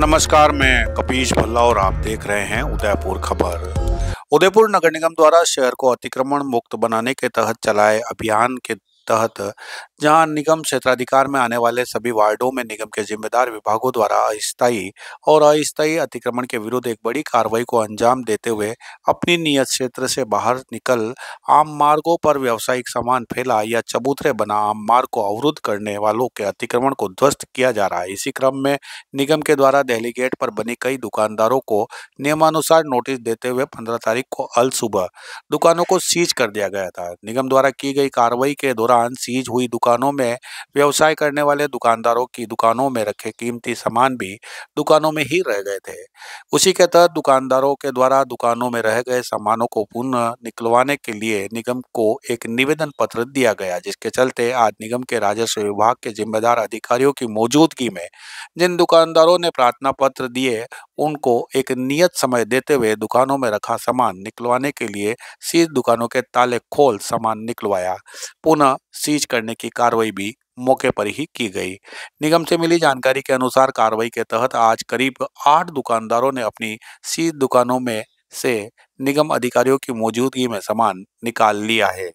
नमस्कार मैं कपीश भल्ला और आप देख रहे हैं उदयपुर खबर उदयपुर नगर निगम द्वारा शहर को अतिक्रमण मुक्त बनाने के तहत चलाए अभियान के तहत जहां निगम क्षेत्राधिकार में आने वाले सभी वार्डों में निगम के जिम्मेदार विभागों द्वारा अस्थायी और अस्थायी अतिक्रमण के विरुद्ध एक बड़ी कार्रवाई को अंजाम देते हुए अपनी नियत क्षेत्र से बाहर निकल आम मार्गों पर व्यावसायिक सामान फैला या चबूतरे बना आम मार्ग को अवरुद्ध करने वालों के अतिक्रमण को ध्वस्त किया जा रहा है इसी क्रम में निगम के द्वारा दहली गेट पर बनी कई दुकानदारों को नियमानुसार नोटिस देते हुए पंद्रह तारीख को अल सुबह दुकानों को सीज कर दिया गया था निगम द्वारा की गई कार्रवाई के दौरान दौरान सीज हुई दुकानों में व्यवसाय करने वाले दुकानदारों की दुकानों में रखे कीमती सामान भी दुकानों में ही रह गए थे उसी के तहत दुकानदारों के द्वारा दुकानों में रह गए सामानों को पुनः निकलवाने के लिए निगम को एक निवेदन पत्र दिया गया जिसके चलते आज निगम के राजस्व विभाग के जिम्मेदार अधिकारियों की मौजूदगी में जिन दुकानदारों ने प्रार्थना पत्र दिए उनको एक नियत समय देते हुए दुकानों में रखा सामान निकलवाने के लिए सीज दुकानों के ताले खोल सामान निकलवाया पुनः सीज करने की कार्रवाई भी मौके पर ही की गई निगम से मिली जानकारी के अनुसार कार्रवाई के तहत आज करीब आठ दुकानदारों ने अपनी सीज दुकानों में से निगम अधिकारियों की मौजूदगी में सामान निकाल लिया है